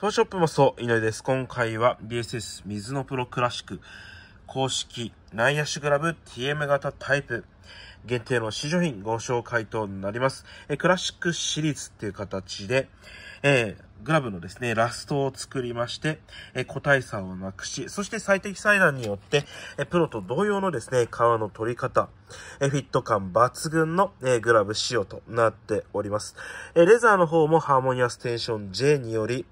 トーショップもそう、井上です。今回は BSS 水のプロクラシック公式内野手グラブ TM 型タイプ限定の試乗品ご紹介となります。えクラシックシリーズっていう形で、えーグラブのですね、ラストを作りまして、え個体差をなくし、そして最適裁断によって、えプロと同様のですね、皮の取り方、えフィット感抜群の、えグラブ仕様となっております。えレザーの方もハーモニアステンション J により、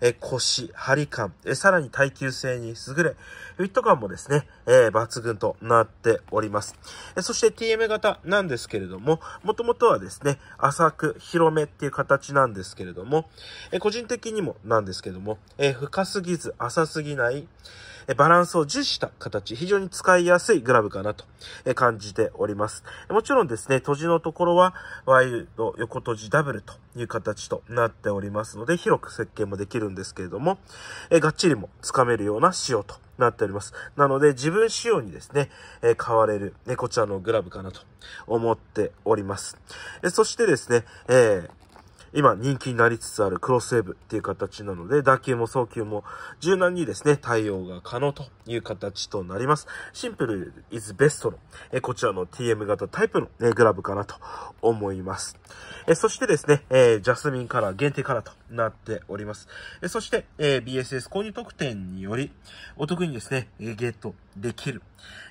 え腰、張り感、えさらに耐久性に優れ、フィット感もですね、え抜群となっております。えそして TM 型なんですけれども、もともとはですね、浅く広めっていう形なんですけれども、えこ個人的にもなんですけども、えー、深すぎず浅すぎない、えバランスを重視した形、非常に使いやすいグラブかなと、え感じております。もちろんですね、閉じのところはワイルド横閉じダブルという形となっておりますので、広く設計もできるんですけれども、えがっちりもつかめるような仕様となっております。なので、自分仕様にですね、え買われる、ね、こちらのグラブかなと思っております。えそしてですね、えー今人気になりつつあるクロスウェーブっていう形なので、打球も送球も柔軟にですね、対応が可能という形となります。シンプルイズベストの、えこちらの TM 型タイプの、ね、グラブかなと思います。えそしてですね、えジャスミンカラー限定カラーとなっております。えそして、え BSS 購入特典により、お得にですね、えゲットできる、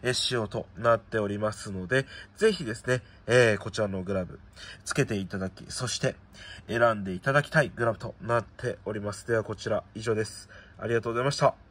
え仕様となっておりますので、ぜひですね、えこちらのグラブつけていただき、そして、選んでいただきたいグラフとなっております。ではこちら以上です。ありがとうございました。